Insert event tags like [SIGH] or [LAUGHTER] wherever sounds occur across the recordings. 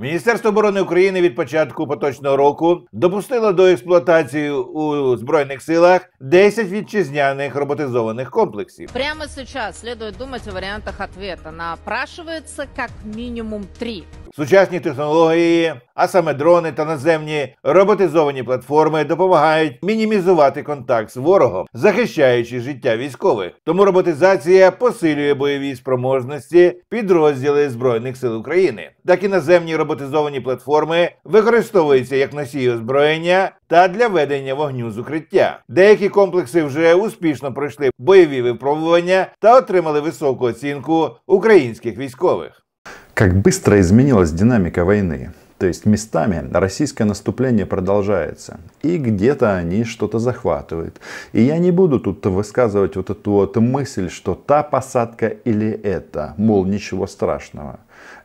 Міністерство оборони України від початку поточного року допустило до експлуатації у збройних силах 10 вітчизняних роботизованих комплексів. Прямо зараз слід думати о варіантах відповіді. Напрашується як мінімум три. Сучасні технології, а саме дрони та наземні роботизовані платформи допомагають мінімізувати контакт з ворогом, захищаючи життя військових. Тому роботизація посилює бойові спроможності підрозділи Збройних сил України. Так і наземні роботизовані платформи використовуються як носії озброєння та для ведення вогню з укриття. Деякі комплекси вже успішно пройшли бойові випробування та отримали високу оцінку українських військових. Как быстро изменилась динамика войны. То есть местами российское наступление продолжается. И где-то они что-то захватывают. И я не буду тут высказывать вот эту вот мысль, что та посадка или это. Мол, ничего страшного.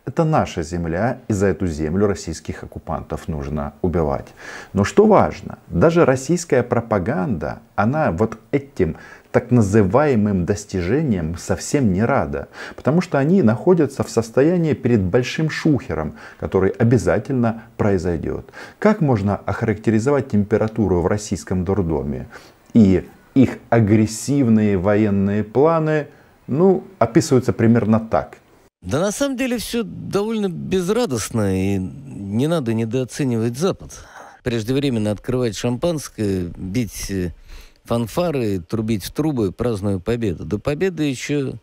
Это наша земля, и за эту землю российских оккупантов нужно убивать. Но что важно, даже российская пропаганда, она вот этим так называемым достижением совсем не рада, потому что они находятся в состоянии перед большим шухером, который обязательно произойдет. Как можно охарактеризовать температуру в российском дурдоме и их агрессивные военные планы, ну, описываются примерно так. Да на самом деле все довольно безрадостно, и не надо недооценивать Запад. Преждевременно открывать шампанское, бить э, фанфары, трубить в трубы, праздную победу. До победы еще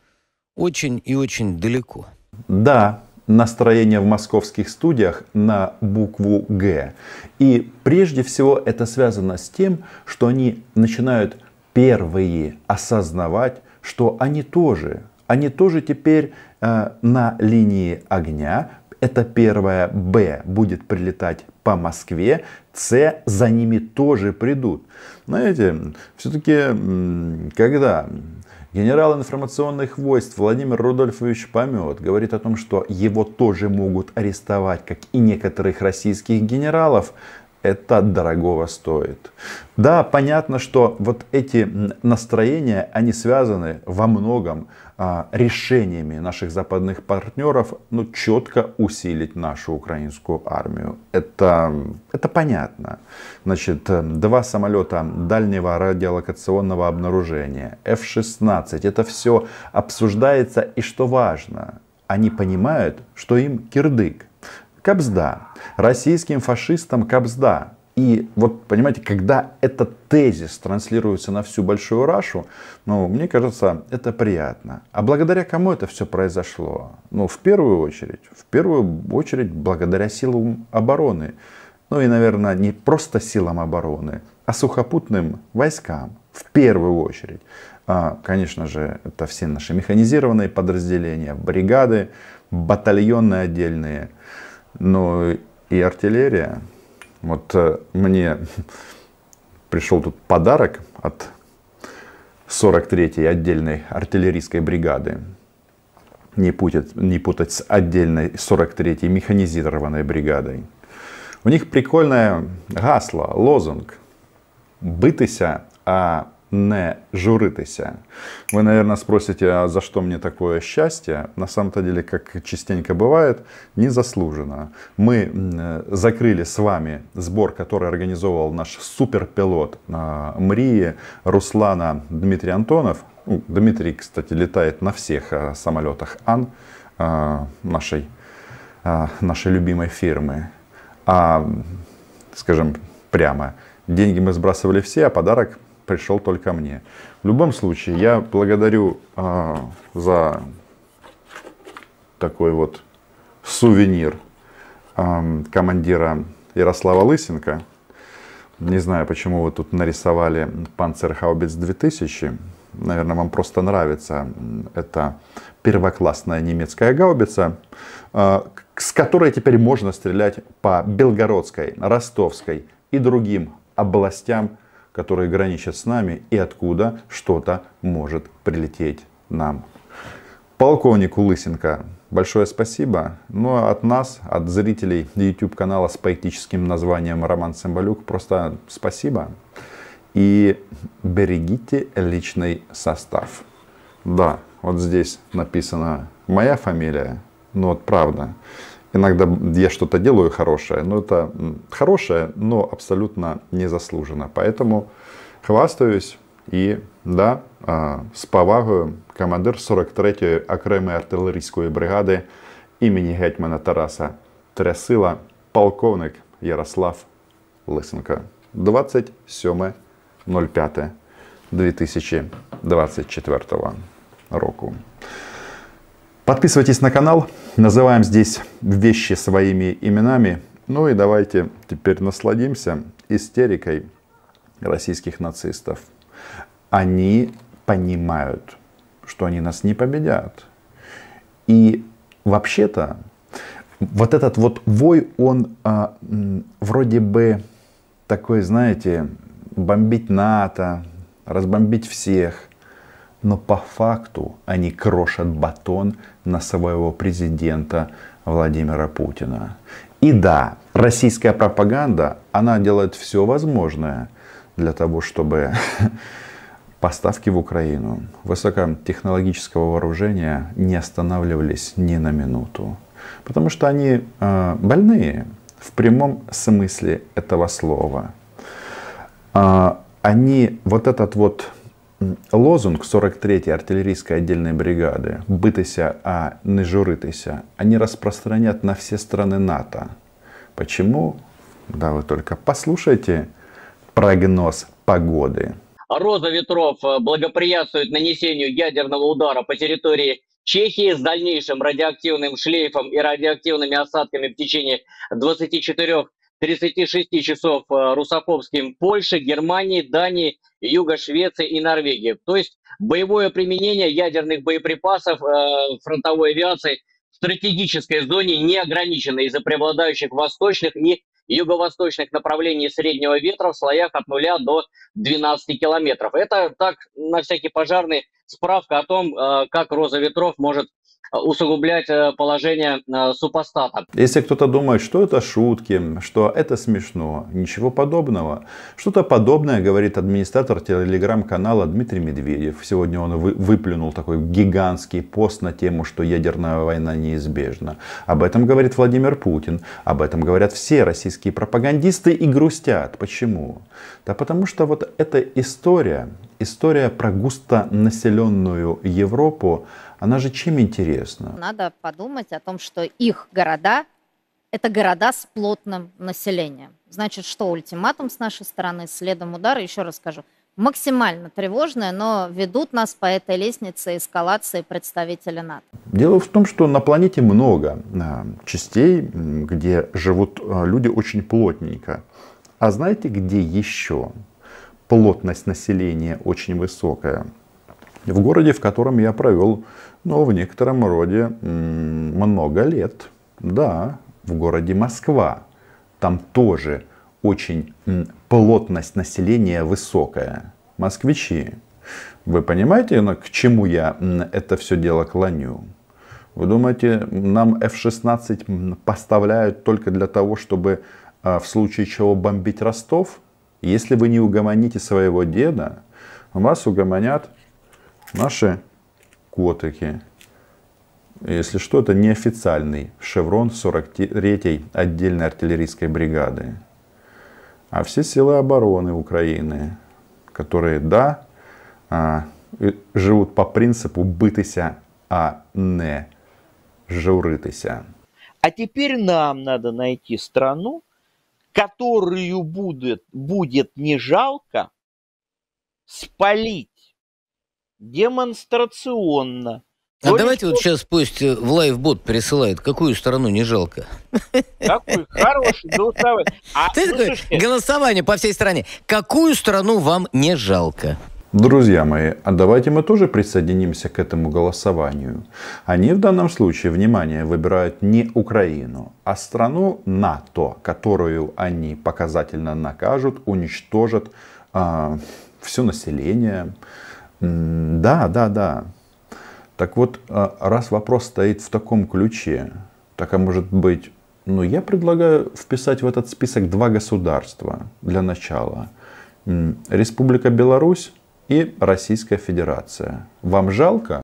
очень и очень далеко. Да, настроение в московских студиях на букву «Г». И прежде всего это связано с тем, что они начинают первые осознавать, что они тоже, они тоже теперь Э, на линии огня. Это первое. Б будет прилетать по Москве. С за ними тоже придут. Знаете, все-таки, когда Генерал информационных войск Владимир Рудольфович Помет говорит о том, что его тоже могут арестовать, как и некоторых российских генералов, это дорогого стоит. Да, понятно, что вот эти настроения, они связаны во многом а, решениями наших западных партнеров, ну, четко усилить нашу украинскую армию. Это, это понятно. Значит, э, два самолета дальнего радиолокационного обнаружения, F-16, это все обсуждается, и что важно, они понимают, что им кирдык. Кобзда. Российским фашистам Кобзда. И вот, понимаете, когда этот тезис транслируется на всю большую Рашу, ну, мне кажется, это приятно. А благодаря кому это все произошло? Ну, в первую очередь, в первую очередь, благодаря силам обороны. Ну и, наверное, не просто силам обороны, а сухопутным войскам. В первую очередь. А, конечно же, это все наши механизированные подразделения, бригады, батальоны отдельные но ну, и артиллерия. Вот э, мне [LAUGHS] пришел тут подарок от 43-й отдельной артиллерийской бригады. Не путать, не путать с отдельной 43-й механизированной бригадой. У них прикольное гасло, лозунг «Бытися, а не журитися. Вы, наверное, спросите, а за что мне такое счастье? На самом-то деле, как частенько бывает, незаслуженно. Мы закрыли с вами сбор, который организовал наш суперпилот а, Мрии Руслана Дмитрий Антонов. Ну, Дмитрий, кстати, летает на всех а, самолетах Ан а, нашей, нашей любимой фирмы. А, скажем прямо, деньги мы сбрасывали все, а подарок пришел только мне. В любом случае, я благодарю э, за такой вот сувенир э, командира Ярослава Лысенко. Не знаю, почему вы тут нарисовали Panzerhaubitz 2000. Наверное, вам просто нравится. Это первоклассная немецкая гаубица, э, с которой теперь можно стрелять по Белгородской, Ростовской и другим областям которые граничат с нами и откуда что-то может прилететь нам. Полковнику Лысенко большое спасибо. Ну а от нас, от зрителей YouTube канала с поэтическим названием Роман Цымбалюк, просто спасибо. И берегите личный состав. Да, вот здесь написано моя фамилия, но вот правда. Иногда я что-то делаю хорошее, но это хорошее, но абсолютно незаслуженно. Поэтому хвастаюсь и да, а, с повагою командир 43-ї окремої артилерійської бригади імені гетьмана Тараса Трясила, полковник Ярослав Лисенко. 27.05.2024 року. Подписывайтесь на канал, называем здесь вещи своими именами. Ну и давайте теперь насладимся истерикой российских нацистов. Они понимают, что они нас не победят. И вообще-то вот этот вот вой, он а, вроде бы такой, знаете, бомбить НАТО, разбомбить всех но по факту они крошат батон на своего президента Владимира Путина. И да, российская пропаганда, она делает все возможное для того, чтобы [LAUGHS] поставки в Украину высокотехнологического вооружения не останавливались ни на минуту. Потому что они э, больные в прямом смысле этого слова. Э, они вот этот вот Лозунг 43-й артиллерийской отдельной бригады «Бытися, а не журитися» они распространят на все страны НАТО. Почему? Да вы только послушайте прогноз погоды. Роза ветров э, благоприятствует нанесению ядерного удара по территории Чехии с дальнейшим радиоактивным шлейфом и радиоактивными осадками в течение 24 36 часов э, русофобским Польши, Германии, Дании, юго Швеции и Норвегии. То есть боевое применение ядерных боеприпасов э, фронтовой авиации в стратегической зоне не ограничено из-за преобладающих восточных и юго-восточных направлений среднего ветра в слоях от 0 до 12 километров. Это так, на всякий пожарный, справка о том, э, как роза ветров может усугублять э, положение э, супостата. Если кто-то думает, что это шутки, что это смешно, ничего подобного. Что-то подобное говорит администратор телеграм-канала Дмитрий Медведев. Сегодня он выплюнул такой гигантский пост на тему, что ядерная война неизбежна. Об этом говорит Владимир Путин, об этом говорят все российские пропагандисты и грустят. Почему? Да потому что вот эта история, история про густо населенную Европу, она же чем интересна? Надо подумать о том, что их города – это города с плотным населением. Значит, что ультиматум с нашей стороны, следом удара, еще раз скажу, максимально тревожное, но ведут нас по этой лестнице эскалации представители НАТО. Дело в том, что на планете много а, частей, где живут а, люди очень плотненько. А знаете, где еще плотность населения очень высокая? в городе, в котором я провел, ну, в некотором роде много лет. Да, в городе Москва. Там тоже очень плотность населения высокая. Москвичи. Вы понимаете, ну, к чему я это все дело клоню? Вы думаете, нам F-16 поставляют только для того, чтобы а, в случае чего бомбить Ростов? Если вы не угомоните своего деда, вас угомонят наши котыки, Если что, это неофициальный шеврон 43-й отдельной артиллерийской бригады. А все силы обороны Украины, которые, да, а, живут по принципу «бытыся, а не журитися». А теперь нам надо найти страну, которую будет, будет не жалко спалить демонстрационно. А давайте вот сейчас пусть э, в лайфбот присылает, какую страну не жалко. Какой Хороший, голосование. А, голосование по всей стране. Какую страну вам не жалко? Друзья мои, а давайте мы тоже присоединимся к этому голосованию. Они в данном случае, внимание, выбирают не Украину, а страну НАТО, которую они показательно накажут, уничтожат э, а, все население, да, да, да. Так вот, а, раз вопрос стоит в таком ключе, так а может быть, ну я предлагаю вписать в этот список два государства для начала. Республика Беларусь и Российская Федерация. Вам жалко?